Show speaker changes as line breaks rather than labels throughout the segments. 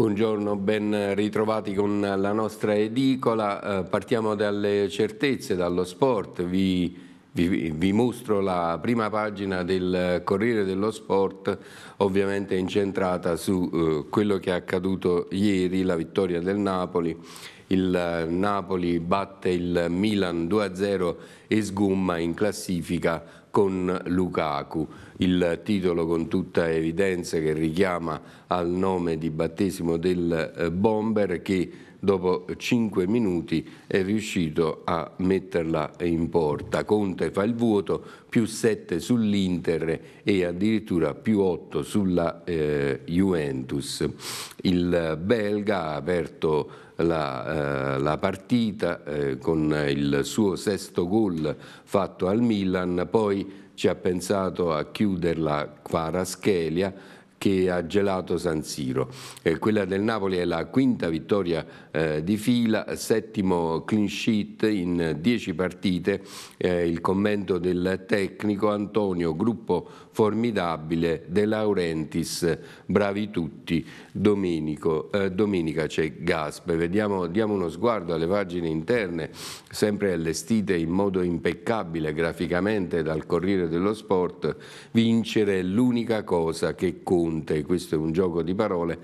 Buongiorno, ben ritrovati con la nostra edicola. Eh, partiamo dalle certezze, dallo sport. Vi, vi, vi, mostro la prima pagina del Corriere dello Sport, ovviamente incentrata su eh, quello che è accaduto ieri, la vittoria del Napoli. Il eh, Napoli batte il Milan 2-0 e sgomma in classifica con Lukaku, il titolo con tutta evidenza che richiama al nome di battesimo del eh, bomber che dopo 5 minuti è riuscito a metterla in porta. Conte fa il vuoto, più 7 sull'Inter e addirittura più 8 sulla eh, Juventus. Il belga ha aperto la, eh, la partita eh, con il suo sesto gol fatto al Milan, poi ci ha pensato a chiuderla Kvaraschelia che ha gelato San Siro. Eh, quella del Napoli è la quinta vittoria eh, di fila, settimo clean sheet in dieci partite, eh, il commento del tecnico Antonio, gruppo formidabile, De Laurentiis, bravi tutti, Domenico, eh, domenica c'è Gaspe, Vediamo, diamo uno sguardo alle pagine interne, sempre allestite in modo impeccabile graficamente dal Corriere dello Sport, vincere l'unica cosa che conta, questo è un gioco di parole,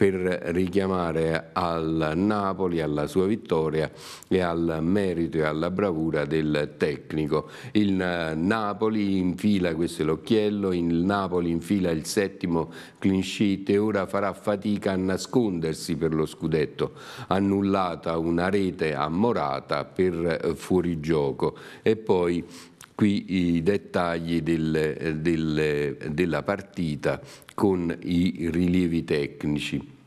per richiamare al Napoli, alla sua vittoria e al merito e alla bravura del tecnico. Il Napoli infila, questo è l'occhiello, il Napoli infila il settimo clean sheet e ora farà fatica a nascondersi per lo scudetto, annullata una rete a Morata per fuorigioco e poi qui i dettagli del, del, della partita con i rilievi tecnici.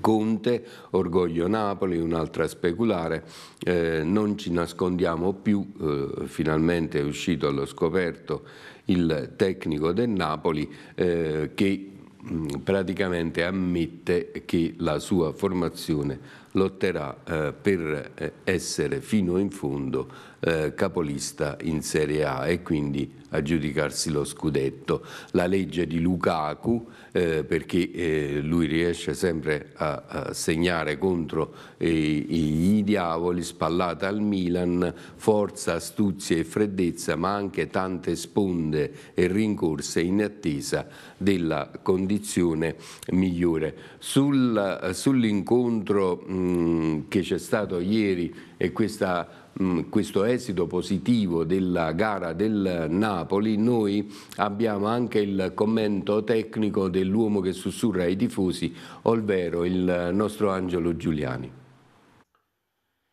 Conte, Orgoglio Napoli, un'altra speculare, eh, non ci nascondiamo più, eh, finalmente è uscito allo scoperto il tecnico del Napoli eh, che mh, mm, praticamente ammette che la sua formazione lotterà eh, per eh, essere fino in fondo eh, capolista in Serie A e quindi aggiudicarsi lo scudetto. La legge di Lukaku eh, perché eh, lui riesce sempre a, a segnare contro eh, i diavoli, spallata al Milan, forza, astuzia e freddezza ma anche tante sponde e rincorse in attesa della condizione migliore. Sul, eh, sull'incontro mh, mm, che c'è stato ieri e questa Mm, questo esito positivo della gara del Napoli, noi abbiamo anche il commento tecnico dell'uomo che sussurra ai tifosi, ovvero il nostro Angelo Giuliani.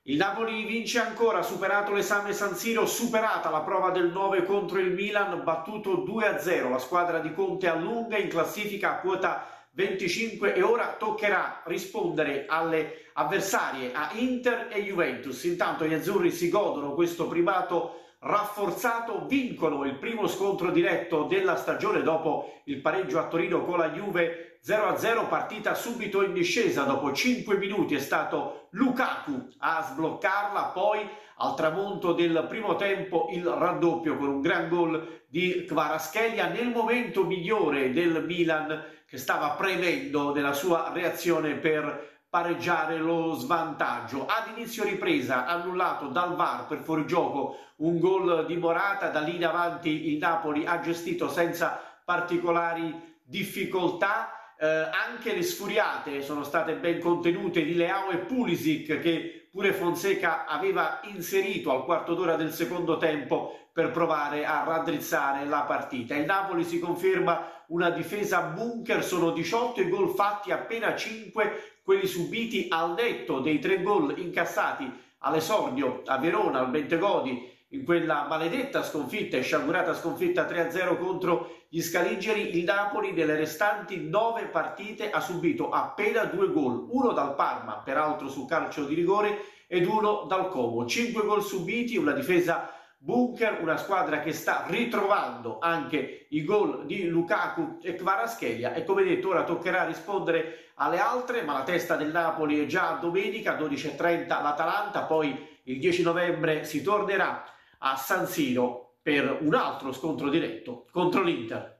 Il Napoli vince ancora, superato l'esame San Siro, superata la prova del 9 contro il Milan, battuto 2-0. La squadra di Conte allunga in classifica a quota 25 e ora toccherà rispondere alle avversarie a Inter e Juventus. Intanto gli azzurri si godono questo primato rafforzato, vincono il primo scontro diretto della stagione dopo il pareggio a Torino con la Juve 0-0, partita subito in discesa, dopo 5 minuti è stato Lukaku a sbloccarla, poi al tramonto del primo tempo il raddoppio con un gran gol di Kvaraschelia nel momento migliore del Milan che stava premendo della sua reazione per pareggiare lo svantaggio. Ad inizio ripresa annullato dal VAR per fuorigioco un gol di Morata, da lì in avanti il Napoli ha gestito senza particolari difficoltà. Eh, anche le sfuriate sono state ben contenute di Leao e Pulisic che pure Fonseca aveva inserito al quarto d'ora del secondo tempo per provare a raddrizzare la partita. Il Napoli si conferma una difesa bunker, sono 18 i gol fatti, appena 5 quelli subiti al netto dei tre gol incassati all'esordio a Verona, al Bentegodi, in quella maledetta sconfitta e sciagurata sconfitta 3-0 contro gli Scaligeri, il Napoli nelle restanti 9 partite ha subito appena due gol, uno dal Parma, peraltro su calcio di rigore, ed uno dal Como. 5 gol subiti, una difesa bunker, Bunker, una squadra che sta ritrovando anche i gol di Lukaku e Kvaraschelia e come detto ora toccherà rispondere alle altre, ma la testa del Napoli è già domenica 12.30 l'Atalanta, poi il 10 novembre si tornerà a San Siro per un altro scontro diretto contro l'Inter.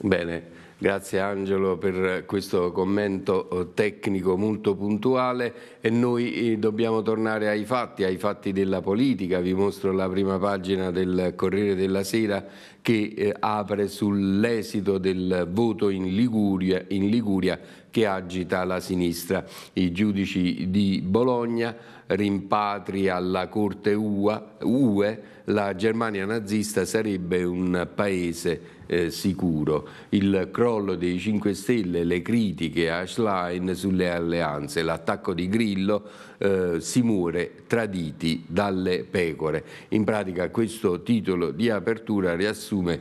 Bene, Grazie Angelo per questo commento eh, tecnico molto puntuale e noi eh, dobbiamo tornare ai fatti, ai fatti della politica. Vi mostro la prima pagina del Corriere della Sera che eh, apre sull'esito del voto in Liguria, in Liguria che agita la sinistra. I giudici di Bologna rimpatri alla Corte UE, la Germania nazista sarebbe un paese eh, sicuro. Il crollo dei 5 Stelle, le critiche a Schlein sulle alleanze, l'attacco di Grillo, eh, si muore traditi dalle pecore. In pratica questo titolo di apertura riassume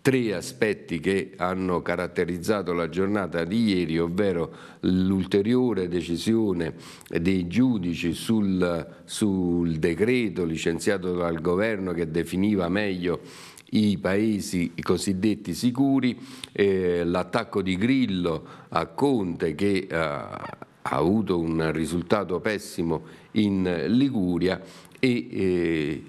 tre aspetti che hanno caratterizzato la giornata di ieri, ovvero l'ulteriore decisione dei giudici sul, sul decreto licenziato dal governo che definiva meglio i paesi cosiddetti sicuri, eh, l'attacco di Grillo a Conte che eh, ha avuto un risultato pessimo in Liguria e eh,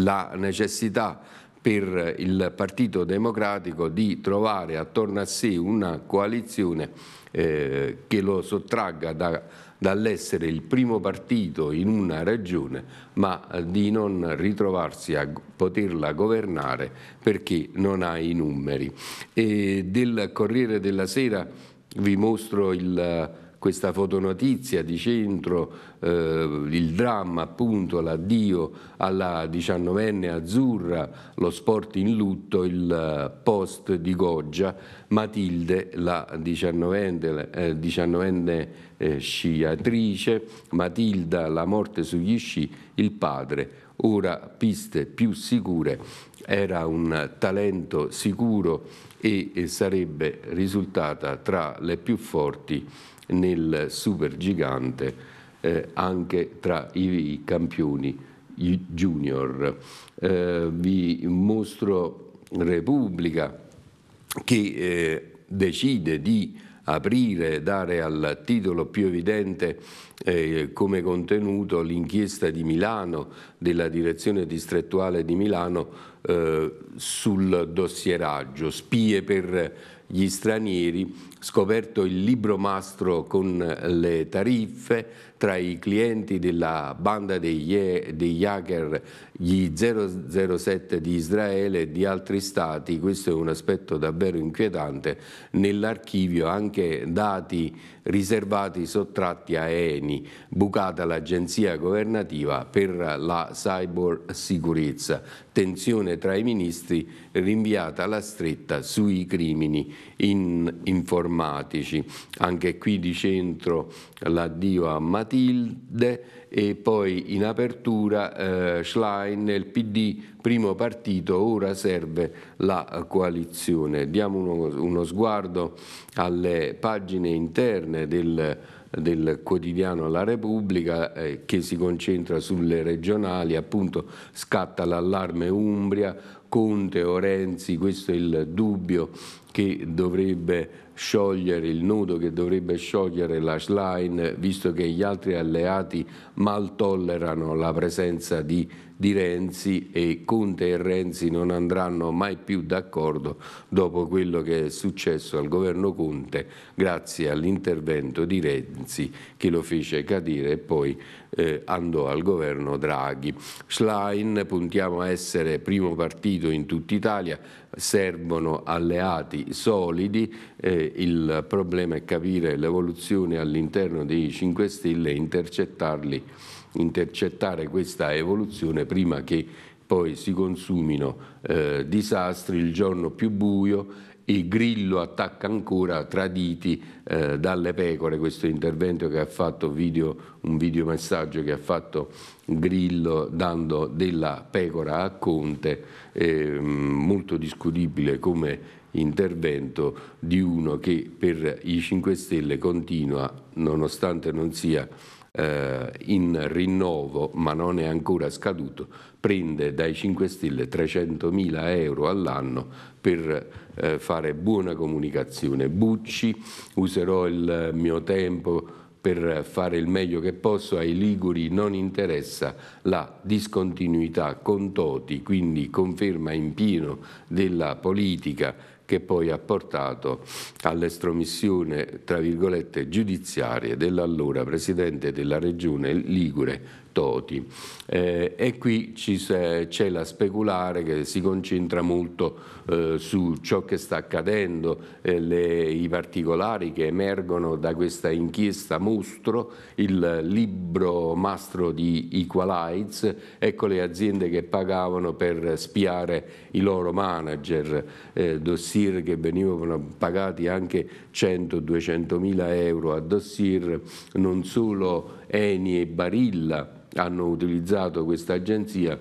la necessità per il Partito Democratico di trovare attorno a sé una coalizione eh, che lo sottragga da dall'essere il primo partito in una regione, ma di non ritrovarsi a poterla governare perché non ha i numeri. E del Corriere della Sera vi mostro il questa fotonotizia di centro eh, il dramma, appunto, l'addio alla diciannovenne azzurra, lo sport in lutto, il post di Goggia, Matilde, la diciannovenne, eh, diciannovenne eh, sciatrice, Matilda, la morte sugli sci, il padre, ora piste più sicure, era un talento sicuro e sarebbe risultata tra le più forti nel supergigante eh, anche tra i campioni junior. Eh, vi mostro Repubblica che eh, decide di aprire, dare al titolo più evidente eh, come contenuto l'inchiesta di Milano, della direzione distrettuale di Milano eh, sul dossieraggio, spie per gli stranieri scoperto il libro mastro con le tariffe tra i clienti della banda degli, hacker, gli 007 di Israele e di altri stati, questo è un aspetto davvero inquietante, nell'archivio anche dati riservati sottratti a ENI, bucata l'agenzia governativa per la cyber sicurezza. tensione tra i ministri rinviata alla stretta sui crimini in informatica informatici. Anche qui di centro l'addio a Matilde e poi in apertura eh, Schlein, il PD, primo partito, ora serve la coalizione. Diamo uno, uno sguardo alle pagine interne del del quotidiano La Repubblica eh, che si concentra sulle regionali, appunto scatta l'allarme Umbria, Conte Orenzi, questo è il dubbio che dovrebbe sciogliere il nudo che dovrebbe sciogliere la line, visto che gli altri alleati mal tollerano la presenza di di Renzi e Conte e Renzi non andranno mai più d'accordo dopo quello che è successo al governo Conte grazie all'intervento di Renzi che lo fece cadere e poi eh, andò al governo Draghi. Schlein puntiamo a essere primo partito in tutta Italia, servono alleati solidi, eh, il problema è capire l'evoluzione all'interno dei 5 Stelle e intercettarli intercettare questa evoluzione prima che poi si consumino eh, disastri, il giorno più buio il grillo attacca ancora traditi eh, dalle pecore, questo intervento che ha fatto video, un videomessaggio che ha fatto Grillo dando della pecora a Conte, eh, molto discutibile come intervento di uno che per i 5 Stelle continua, nonostante non sia eh, in rinnovo, ma non è ancora scaduto, prende dai 5 Stelle 300.000 euro all'anno per eh, fare buona comunicazione. Bucci, userò il mio tempo per fare il meglio che posso, ai Liguri non interessa la discontinuità con Toti, quindi conferma in pieno della politica che poi ha portato all'estromissione, tra virgolette, giudiziaria dell'allora presidente della regione Ligure Toti. Eh, e qui c'è la speculare che si concentra molto eh, su ciò che sta accadendo, eh, le, i particolari che emergono da questa inchiesta mostro, il libro mastro di Equalize, ecco le aziende che pagavano per spiare i loro manager, eh, dossier che venivano pagati anche 100-200 mila euro a dossier, non solo Eni e Barilla hanno utilizzato questa agenzia,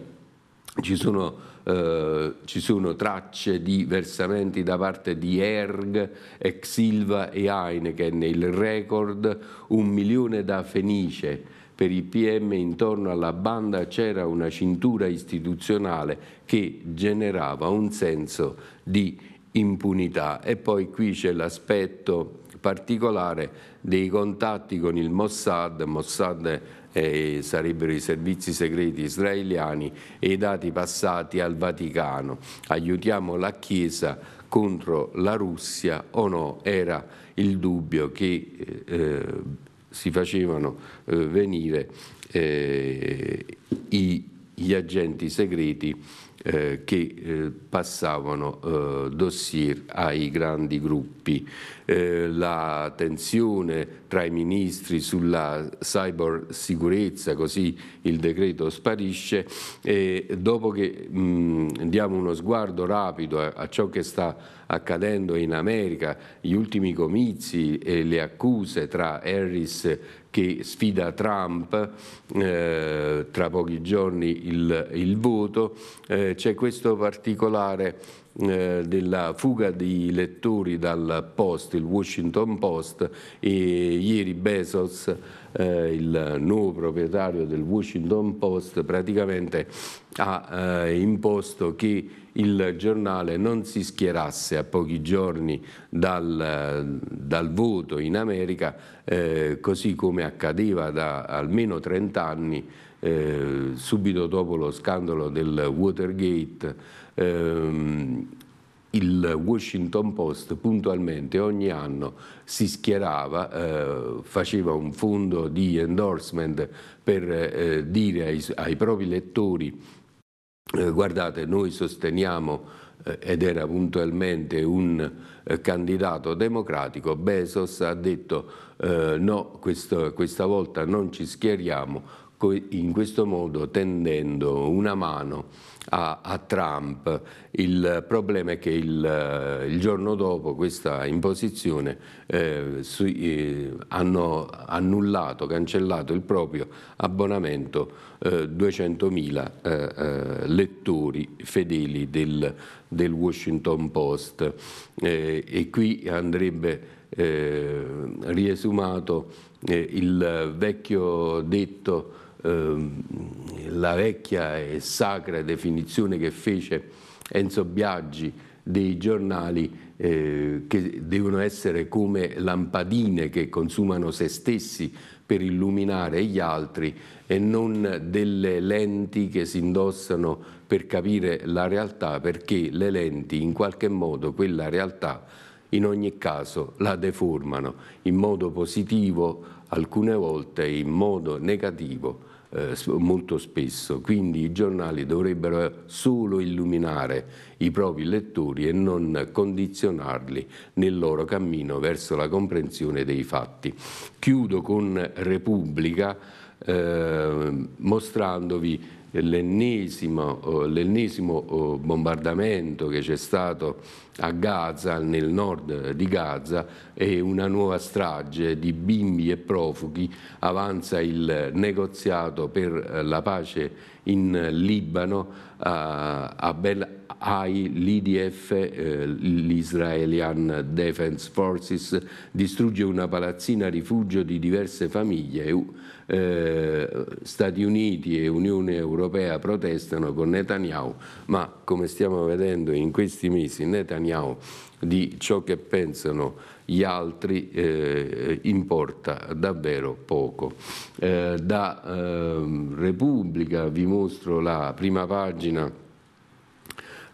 ci sono, eh, ci sono, tracce di versamenti da parte di ERG, Exilva e Heineken, il record un milione da Fenice. Per i PM intorno alla banda c'era una cintura istituzionale che generava un senso di impunità. E poi qui c'è l'aspetto particolare dei contatti con il Mossad, Mossad eh, sarebbero i servizi segreti israeliani e i dati passati al Vaticano. Aiutiamo la Chiesa contro la Russia o no? Era il dubbio che eh, eh si facevano eh, venire eh, i, gli agenti segreti eh, che eh, passavano eh, dossier ai grandi gruppi. Eh, la tensione tra i ministri sulla cybersicurezza, così il decreto sparisce, e dopo che mh, mm, diamo uno sguardo rapido a, a ciò che sta accadendo in America, gli ultimi comizi e le accuse tra Harris che sfida Trump, eh, tra pochi giorni il, il voto, eh, c'è questo particolare eh, della fuga di lettori dal Post, il Washington Post, e ieri Bezos eh, il nuovo proprietario del Washington Post praticamente ha eh, imposto che il giornale non si schierasse a pochi giorni dal, eh, dal voto in America, eh, così come accadeva da almeno 30 anni eh, subito dopo lo scandalo del Watergate, ehm, il Washington Post puntualmente ogni anno si schierava, eh, faceva un fondo di endorsement per eh, dire ai, ai, propri lettori eh, guardate noi sosteniamo eh, ed era puntualmente un eh, candidato democratico, Bezos ha detto eh, no, questo, questa volta non ci schieriamo, in questo modo tendendo una mano a, a Trump. Il problema è che il, eh, il giorno dopo questa imposizione eh, su, eh, hanno annullato, cancellato il proprio abbonamento eh, 200.000 eh, eh, lettori fedeli del, del Washington Post e qui andrebbe riesumato il vecchio detto Ehm, la vecchia e sacra definizione che fece Enzo Biaggi dei giornali eh, che devono essere come lampadine che consumano se stessi per illuminare gli altri e non delle lenti che si indossano per capire la realtà perché le lenti in qualche modo quella realtà in ogni caso la deformano in modo positivo alcune volte in modo negativo eh, molto spesso, quindi i giornali dovrebbero solo illuminare i propri lettori e non condizionarli nel loro cammino verso la comprensione dei fatti. Chiudo con Repubblica eh, mostrandovi l'ennesimo, l'ennesimo bombardamento che c'è stato a Gaza, nel nord di Gaza, e una nuova strage di bimbi e profughi avanza il negoziato per eh, la pace in Libano a, eh, a Bel AI, l'IDF, eh, l'Israelian Defense Forces, distrugge una palazzina rifugio di diverse famiglie. Eh, Stati Uniti e Unione Europea protestano con Netanyahu, ma come stiamo vedendo in questi mesi Netanyahu di ciò che pensano gli altri eh, importa davvero poco. Eh, da eh, Repubblica vi mostro la prima pagina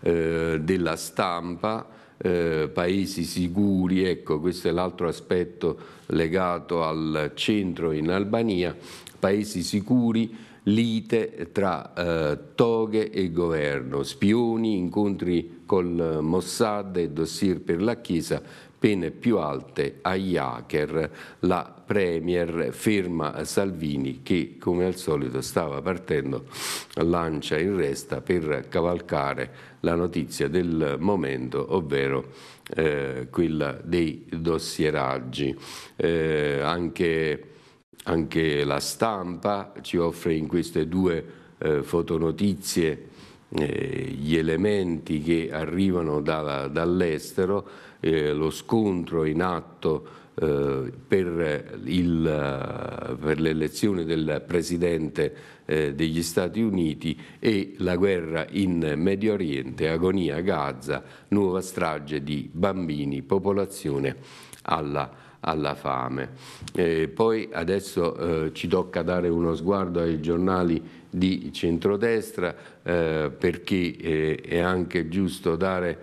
eh, della stampa, eh, paesi sicuri, ecco questo è l'altro aspetto legato al centro in Albania, paesi sicuri, lite tra eh, toghe e governo, spioni, incontri col Mossad e dossier per la Chiesa, pene più alte agli hacker, la Premier ferma Salvini che come al solito stava partendo lancia in resta per cavalcare la notizia del momento, ovvero eh, quella dei dossieraggi. Eh, anche, anche, la stampa ci offre in queste due eh, fotonotizie eh, gli elementi che arrivano da, dall'estero eh, lo scontro in atto eh, per, il, eh, per, l'elezione del Presidente eh, degli Stati Uniti e la guerra in Medio Oriente, agonia a Gaza, nuova strage di bambini, popolazione alla alla fame. Eh, poi adesso eh, ci tocca dare uno sguardo ai giornali di centrodestra eh, perché eh, è anche giusto dare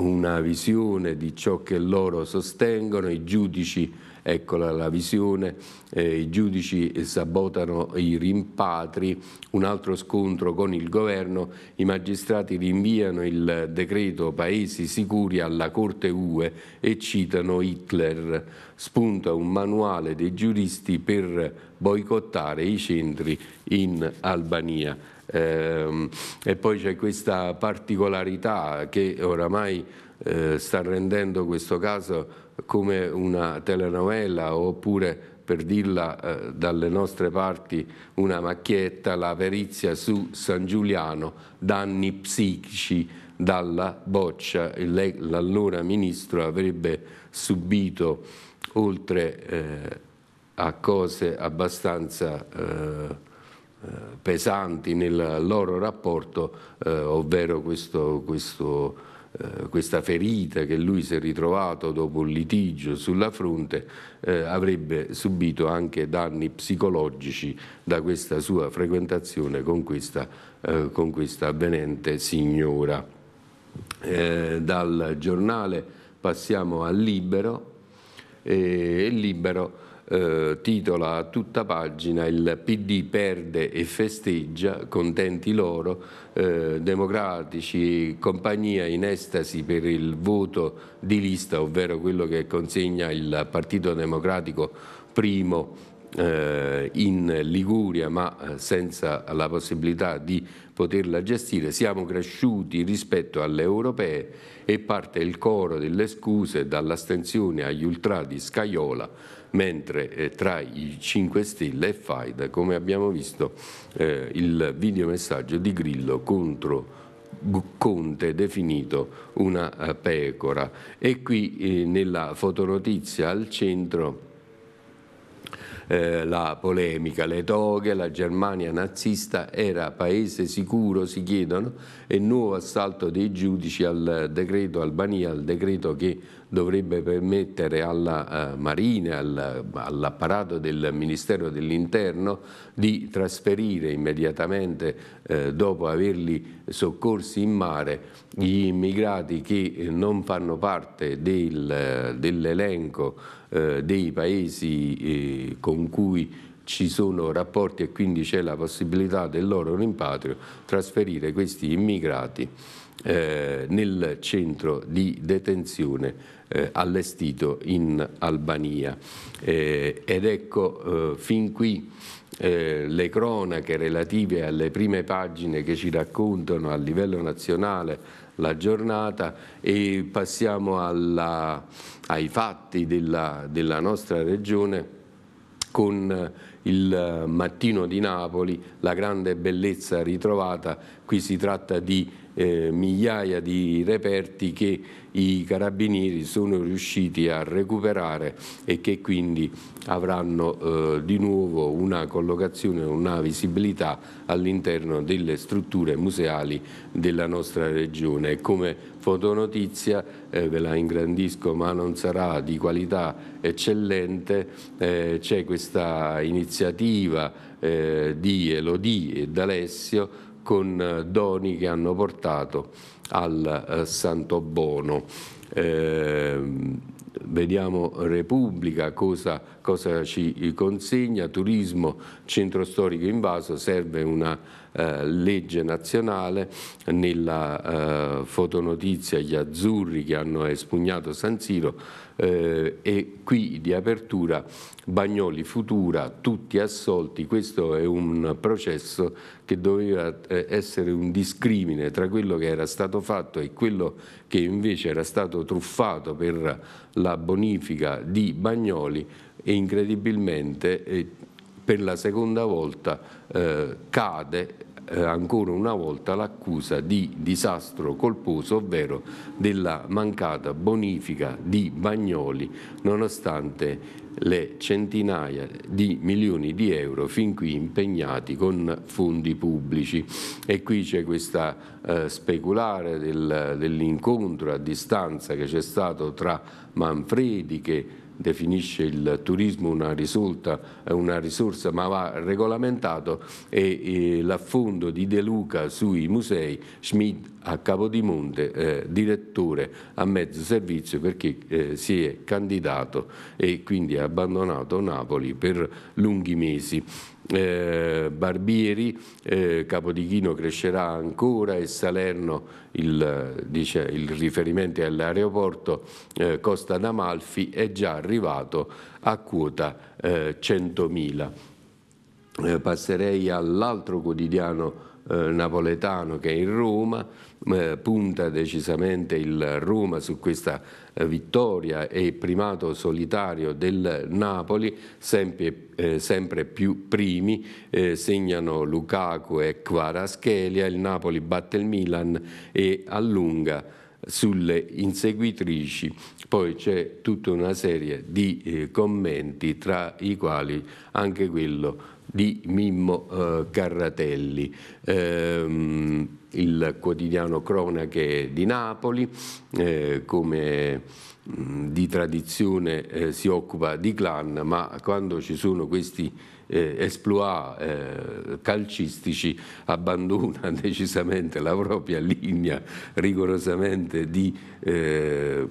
una visione di ciò che loro sostengono, i giudici eccola la visione, eh, i giudici sabotano i rimpatri, un altro scontro con il governo, i magistrati rinviano il decreto Paesi sicuri alla Corte UE e citano Hitler, spunta un manuale dei giuristi per boicottare i centri in Albania. Eh, e poi c'è questa particolarità che oramai eh, sta rendendo questo caso come una telenovela oppure per dirla eh, dalle nostre parti una macchietta, la perizia su San Giuliano, danni psichici dalla boccia, l'allora ministro avrebbe subito oltre eh, a cose abbastanza eh, eh pesanti nel loro rapporto, eh, ovvero questo, questo eh, questa ferita che lui si è ritrovato dopo un litigio sulla fronte, eh, avrebbe subito anche danni psicologici da questa sua frequentazione con questa, eh, con questa avvenente signora. Eh, dal giornale passiamo al Libero eh, e Libero eh, titola a tutta pagina Il PD perde e festeggia, contenti loro, eh, democratici, compagnia in estasi per il voto di lista, ovvero quello che consegna il Partito Democratico primo eh, in Liguria ma eh, senza la possibilità di poterla gestire, siamo cresciuti rispetto alle europee e parte il coro delle scuse dall'astensione agli ultra di Scaiola, mentre eh, tra i 5 Stelle e Faida, come abbiamo visto, eh, il videomessaggio di Grillo contro Conte definito una pecora. E qui eh, nella fotonotizia al centro eh, la polemica, le toghe, la Germania nazista era paese sicuro, si chiedono, e nuovo assalto dei giudici al decreto Albania, al decreto che dovrebbe permettere alla eh, Marina, all'apparato del Ministero dell'Interno di trasferire immediatamente, eh, dopo averli soccorsi in mare, gli immigrati che non fanno parte del, dell'elenco eh, dei paesi eh, con cui ci sono rapporti e quindi c'è la possibilità del loro rimpatrio, trasferire questi immigrati eh, nel centro di detenzione allestito in Albania. ed ecco fin qui le cronache relative alle prime pagine che ci raccontano a livello nazionale la giornata e passiamo alla, ai fatti della, della nostra regione con il mattino di Napoli, la grande bellezza ritrovata, qui si tratta di eh, migliaia di reperti che i carabinieri sono riusciti a recuperare e che quindi avranno eh, di nuovo una collocazione, una visibilità all'interno delle strutture museali della nostra regione. Come fotonotizia, eh, ve la ingrandisco ma non sarà di qualità eccellente, eh, c'è questa iniziativa eh, di Elodie e D'Alessio con eh, doni che hanno portato al eh, Santo Bono. Eh, vediamo Repubblica cosa, cosa, ci eh, consegna, turismo, centro storico invaso, serve una eh, legge nazionale, nella eh, fotonotizia gli azzurri che hanno espugnato San Siro eh, e qui di apertura Bagnoli Futura, tutti assolti, questo è un processo che doveva eh, essere un discrimine tra quello che era stato fatto e quello che invece era stato truffato per la bonifica di Bagnoli e incredibilmente per la seconda volta eh, cade eh, ancora una volta l'accusa di disastro colposo, ovvero della mancata bonifica di Bagnoli, nonostante le centinaia di milioni di euro fin qui impegnati con fondi pubblici. E qui c'è questa eh, speculare del, dell'incontro a distanza che c'è stato tra Manfredi che definisce il turismo una, risulta, una risorsa ma va regolamentato e, e l'affondo di De Luca sui musei, Schmid a Capodimonte, eh, direttore a mezzo servizio perché eh, si è candidato e quindi ha abbandonato Napoli per lunghi mesi eh, Barbieri, eh, Capodichino crescerà ancora e Salerno, il, dice, il riferimento all'aeroporto eh, Costa d'Amalfi, è già arrivato a quota 100.000. Eh, eh, passerei all'altro quotidiano eh, napoletano che è il Roma, eh, punta decisamente il Roma su questa eh, vittoria e primato solitario del Napoli, sempre, eh, sempre più primi, eh, segnano Lukaku e Quaraschelia, il Napoli batte il Milan e allunga sulle inseguitrici, poi c'è tutta una serie di eh, commenti tra i quali anche quello di Mimmo eh, Carratelli, ehm, il quotidiano Cronache di Napoli, eh, come mm, di tradizione eh, si occupa di clan, ma quando ci sono questi eh, esploit eh, calcistici abbandona decisamente la propria linea rigorosamente di eh,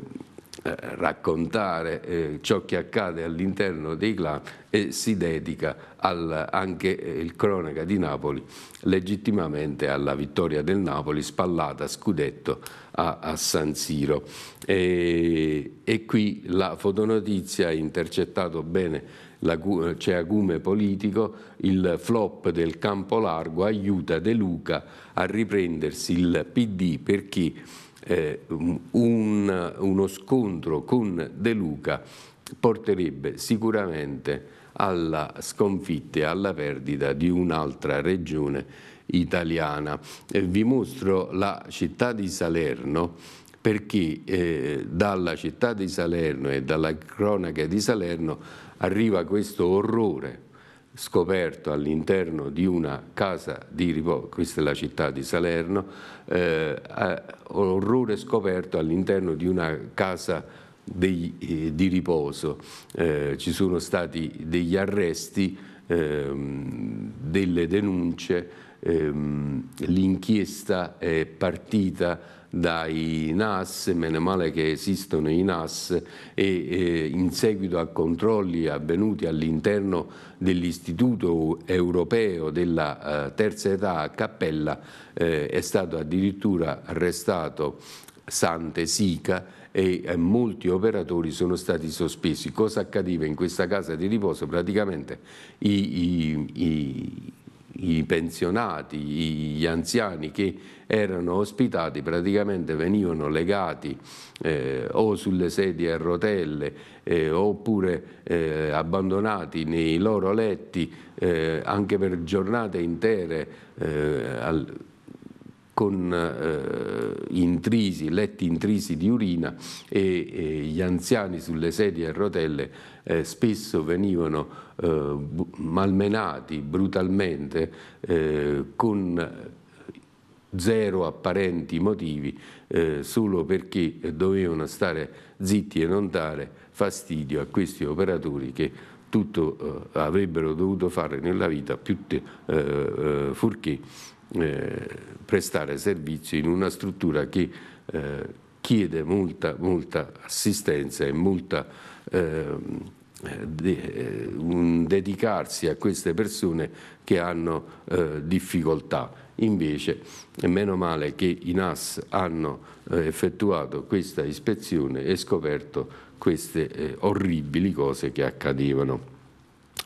eh, raccontare eh, ciò che accade all'interno dei clan e si dedica al, anche eh, il cronaca di Napoli legittimamente alla vittoria del Napoli spallata scudetto a, a San Siro e, e, qui la fotonotizia ha intercettato bene c'è agume politico, il flop del campo largo aiuta De Luca a riprendersi il PD perché chi eh, un, uno scontro con De Luca porterebbe sicuramente alla sconfitta e alla perdita di un'altra regione italiana. Eh, vi mostro la città di Salerno perché eh, dalla città di Salerno e dalla cronaca di Salerno arriva questo orrore scoperto all'interno di una casa di riposo, questa è la città di Salerno, eh, orrore scoperto all'interno di una casa dei, eh, di riposo. Eh, ci sono stati degli arresti, ehm, delle denunce ehm, l'inchiesta è partita dai NAS, meno male che esistono i NAS e eh, in seguito a controlli avvenuti all'interno dell'Istituto europeo della eh, terza età a Cappella eh, è stato addirittura arrestato Sante Sica e eh, molti operatori sono stati sospesi. Cosa accadeva in questa casa di riposo? Praticamente i, i, i i pensionati, gli anziani che erano ospitati praticamente venivano legati eh, o sulle sedie a rotelle eh, oppure eh, abbandonati nei loro letti eh, anche per giornate intere eh, al, con eh, intrisi, letti intrisi di urina e, e, gli anziani sulle sedie a rotelle eh, spesso venivano eh, malmenati brutalmente eh, con zero apparenti motivi eh, solo perché dovevano stare zitti e non dare fastidio a questi operatori che tutto eh, avrebbero dovuto fare nella vita più te, furché eh, prestare servizio in una struttura che eh, chiede molta, molta assistenza e molta, ehm, eh, de, un dedicarsi a queste persone che hanno difficoltà. Invece, è meno male che i NAS hanno eh, effettuato questa ispezione e scoperto queste eh, orribili cose che accadevano.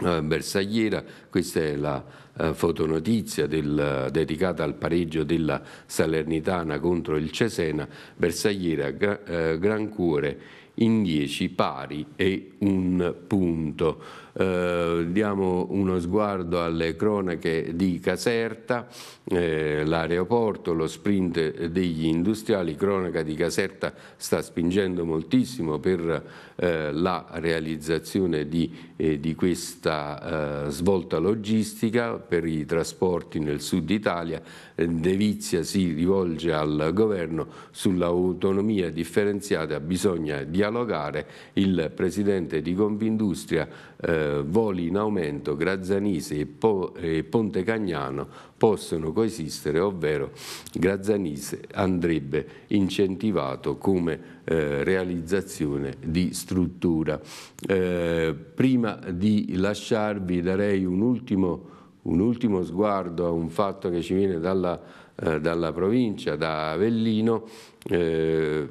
Eh, bersagliera, questa è la eh, fotonotizia del, dedicata al pareggio della Salernitana contro il Cesena, bersagliera, gra, eh, gran cuore in 10 pari e un punto. Eh, diamo uno sguardo alle cronache di Caserta, eh, l'aeroporto, lo sprint degli industriali, cronaca di Caserta sta spingendo moltissimo per eh, la realizzazione di, eh, di questa eh, svolta logistica per i trasporti nel sud Italia, De Vizia si rivolge al governo sull'autonomia differenziata, bisogna dialogare, il presidente di Confindustria eh, Voli in aumento, Grazzanise e, po e Ponte Cagnano possono coesistere, ovvero Grazzanise andrebbe incentivato come eh, realizzazione di struttura. Eh, prima di lasciarvi darei un ultimo un ultimo sguardo a un fatto che ci viene dalla, eh, dalla provincia, da Avellino, eh,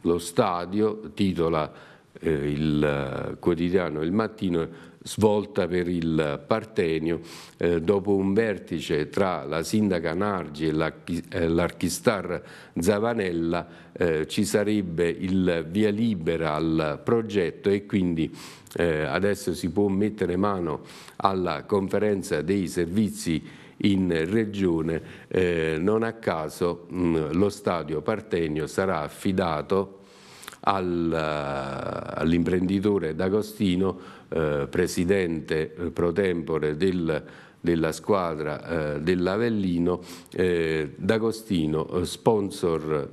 lo stadio titola eh, il eh, quotidiano Il Mattino svolta per il Partenio eh, dopo un vertice tra la sindaca Nargi e eh, l'archistar Zavanella eh, ci sarebbe il via libera al progetto e quindi eh, adesso si può mettere mano alla conferenza dei servizi in regione, eh, non a caso mh, mm, lo stadio Partenio sarà affidato eh, all'imprenditore D'Agostino eh, presidente eh, pro tempore del, della squadra eh, dell'Avellino, D'Agostino, sponsor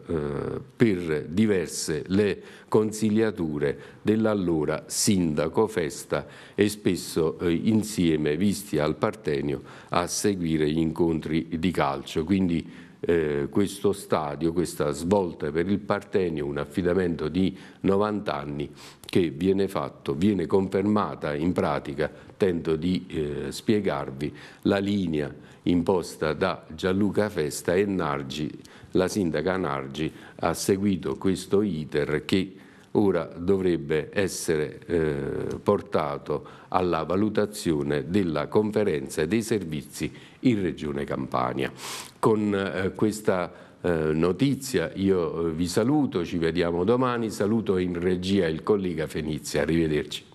per diverse le consigliature dell'allora sindaco Festa e spesso insieme visti al Partenio a seguire gli incontri di calcio. Quindi eh, questo stadio, questa svolta per il Partenio, un affidamento di 90 anni che viene fatto, viene confermata in pratica, tento di eh, spiegarvi, la linea imposta da Gianluca Festa e Nargi, la sindaca Nargi ha seguito questo iter che ora dovrebbe essere eh, portato alla valutazione della conferenza dei servizi in Regione Campania. Con eh, questa eh, notizia. Io eh, vi saluto, ci vediamo domani, saluto in regia il collega Fenizia, arrivederci.